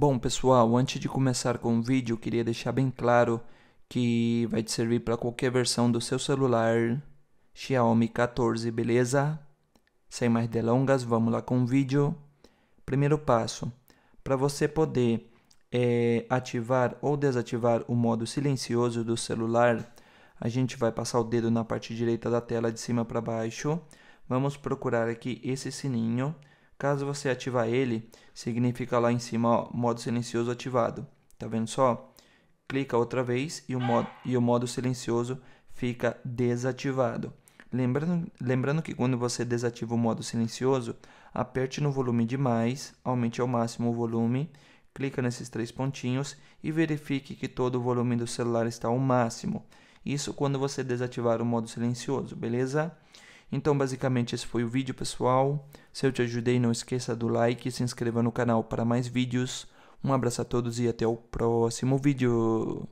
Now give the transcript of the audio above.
Bom, pessoal, antes de começar com o vídeo, queria deixar bem claro que vai te servir para qualquer versão do seu celular Xiaomi 14, beleza? Sem mais delongas, vamos lá com o vídeo. Primeiro passo, para você poder é, ativar ou desativar o modo silencioso do celular, a gente vai passar o dedo na parte direita da tela de cima para baixo. Vamos procurar aqui esse sininho Caso você ativar ele, significa lá em cima ó, modo silencioso ativado. Tá vendo só? Clica outra vez e o modo, e o modo silencioso fica desativado. Lembrando, lembrando que quando você desativa o modo silencioso, aperte no volume de mais, aumente ao máximo o volume, clica nesses três pontinhos e verifique que todo o volume do celular está ao máximo. Isso quando você desativar o modo silencioso, beleza? Então, basicamente, esse foi o vídeo, pessoal. Se eu te ajudei, não esqueça do like e se inscreva no canal para mais vídeos. Um abraço a todos e até o próximo vídeo.